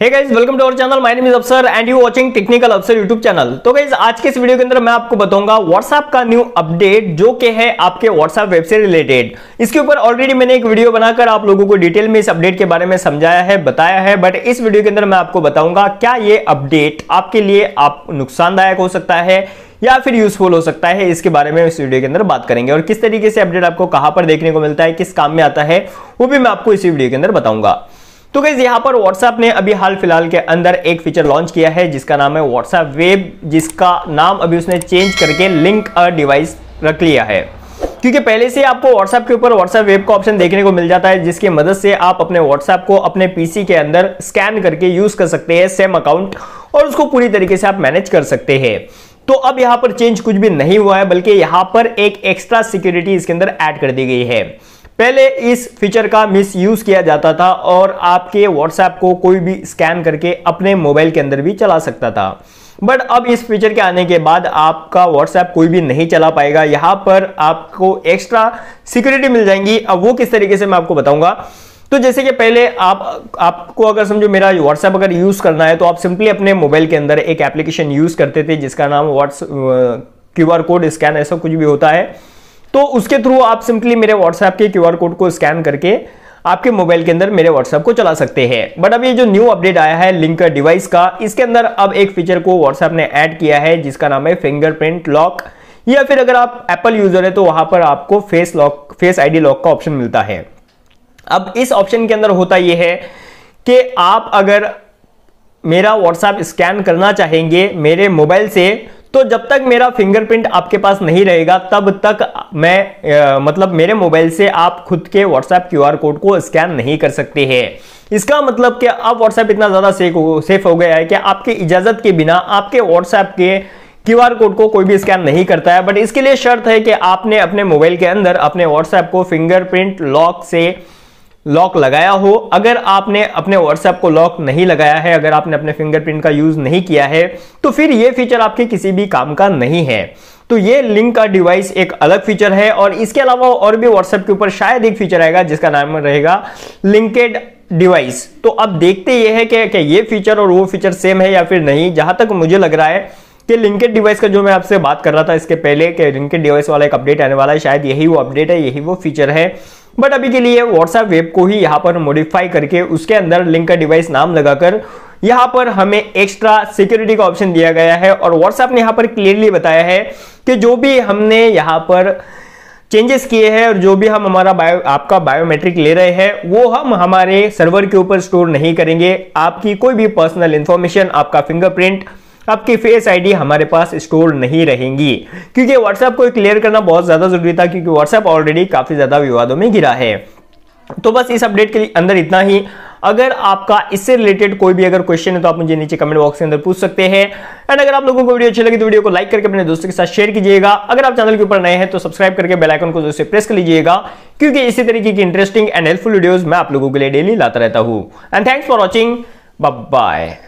hey guys welcome to our channel my name is Afsar and you watching technical Afsar YouTube channel तो guys आज के इस video के अंदर मैं आपको बताऊंगा व्हाट्सएप का न्यू अपडेट जो के है आपके व्हाट्सएप वेब से रिलेटेड इसके ऊपर ऑलरेडी मैंने एक वीडियो बनाकर आप लोगों को डिटेल में इस अपडेट के बारे में समझाया है बताया है बट इस वीडियो के अंदर मैं आपको बताऊंगा क्या ये अपडेट आपके लिए आप नुकसानदायक हो सकता है या फिर यूजफुल हो सकता है इसके बारे में इस वीडियो के अंदर बात करेंगे और किस तरीके से अपडेट आपको कहां पर देखने को मिलता है किस काम में आता है वो भी मैं आपको इसी वीडियो के अंदर बताऊंगा तो गैस यहाँ पर व्हाट्सएप ने अभी हाल फिलहाल के अंदर एक फीचर लॉन्च किया है जिसका नाम है व्हाट्सएप वेब जिसका नाम अभी उसने चेंज करके लिंक अ डिवाइस रख लिया है क्योंकि पहले से आपको व्हाट्सएप के ऊपर व्हाट्सएप वेब का ऑप्शन देखने को मिल जाता है जिसकी मदद से आप अपने व्हाट्सएप को अपने पीसी के अंदर स्कैन करके यूज कर सकते हैं सेम अकाउंट और उसको पूरी तरीके से आप मैनेज कर सकते हैं तो अब यहाँ पर चेंज कुछ भी नहीं हुआ है बल्कि यहाँ पर एक एक्स्ट्रा सिक्योरिटी इसके अंदर ऐड कर दी गई है पहले इस फीचर का मिसयूज किया जाता था और आपके व्हाट्सएप को कोई भी स्कैन करके अपने मोबाइल के अंदर भी चला सकता था बट अब इस फीचर के आने के बाद आपका व्हाट्सएप कोई भी नहीं चला पाएगा यहाँ पर आपको एक्स्ट्रा सिक्योरिटी मिल जाएंगी अब वो किस तरीके से मैं आपको बताऊंगा तो जैसे कि पहले आप आपको अगर समझो मेरा व्हाट्सएप अगर यूज करना है तो आप सिंपली अपने मोबाइल के अंदर एक एप्लीकेशन यूज करते थे जिसका नाम व्हाट्स क्यू कोड स्कैन ऐसा कुछ भी होता है तो उसके थ्रू आप सिंपली मेरे व्हाट्सएप के क्यू कोड को स्कैन करके आपके मोबाइल के अंदर मेरे व्हाट्सएप को चला सकते हैं बट अब ये जो न्यू अपडेट आया है लिंक डिवाइस का इसके अंदर अब एक फीचर को व्हाट्सएप ने ऐड किया है जिसका नाम है फिंगरप्रिंट लॉक या फिर अगर आप एप्पल यूजर है तो वहां पर आपको face lock face ID lock का ऑप्शन मिलता है अब इस ऑप्शन के अंदर होता यह है कि आप अगर मेरा व्हाट्सएप स्कैन करना चाहेंगे मेरे मोबाइल से तो जब तक मेरा फिंगरप्रिंट आपके पास नहीं रहेगा तब तक मैं आ, मतलब मेरे मोबाइल से आप खुद के व्हाट्सएप क्यू कोड को स्कैन नहीं कर सकते हैं इसका मतलब कि अब व्हाट्सएप इतना ज़्यादा सेफ हो सेफ हो गया है कि आपके इजाज़त के बिना आपके व्हाट्सएप के क्यू आर कोड को कोई भी स्कैन नहीं करता है बट इसके लिए शर्त है कि आपने अपने मोबाइल के अंदर अपने व्हाट्सएप को फिंगरप्रिंट लॉक से लॉक लगाया हो अगर आपने अपने व्हाट्सएप को लॉक नहीं लगाया है अगर आपने अपने फिंगरप्रिंट का यूज़ नहीं किया है तो फिर ये फीचर आपके किसी भी काम का नहीं है तो ये लिंक का डिवाइस एक अलग फीचर है और इसके अलावा और भी व्हाट्सएप के ऊपर शायद एक फीचर आएगा जिसका नाम रहेगा लिंकेड डिवाइस तो अब देखते ये है कि क्या ये फीचर और वो फीचर सेम है या फिर नहीं जहां तक मुझे लग रहा है कि लिंकेड डिवाइस का जो मैं आपसे बात कर रहा था इसके पहले कि लिंकेड डिवाइस वाला एक अपडेट आने वाला है शायद यही वो अपडेट है यही वो फीचर है बट अभी के लिए व्हाट्सएप वेब को ही यहाँ पर मॉडिफाई करके उसके अंदर लिंक का डिवाइस नाम लगाकर यहाँ पर हमें एक्स्ट्रा सिक्योरिटी का ऑप्शन दिया गया है और व्हाट्सएप ने यहाँ पर क्लियरली बताया है कि जो भी हमने यहाँ पर चेंजेस किए हैं और जो भी हम हमारा बायो आपका बायोमेट्रिक ले रहे हैं वो हम हमारे सर्वर के ऊपर स्टोर नहीं करेंगे आपकी कोई भी पर्सनल इंफॉर्मेशन आपका फिंगरप्रिंट आपकी फेस आईडी हमारे पास स्टोर नहीं रहेंगी क्योंकि व्हाट्सएप को क्लियर करना बहुत ज़्यादा ज़रूरी था क्योंकि व्हाट्सएप ऑलरेडी काफ़ी ज़्यादा विवादों में गिरा है तो बस इस अपडेट के अंदर इतना ही अगर आपका इससे रिलेटेड कोई भी अगर क्वेश्चन है तो आप मुझे नीचे कमेंट बॉक्स के अंदर पूछ सकते हैं एंड अगर आप लोगों को वीडियो अच्छी लगी तो वीडियो को लाइक करके अपने दोस्तों के साथ शेयर कीजिएगा अगर आप चैनल के ऊपर नए हैं तो सब्सक्राइब करके बेल आइकन को जो से प्रेस कर लीजिएगा क्योंकि इसी तरीके की इंटरेस्टिंग एंड हेल्पफुल वीडियोज मैं आप लोगों के लिए डेली लाता रहता हूँ and thanks for watching bye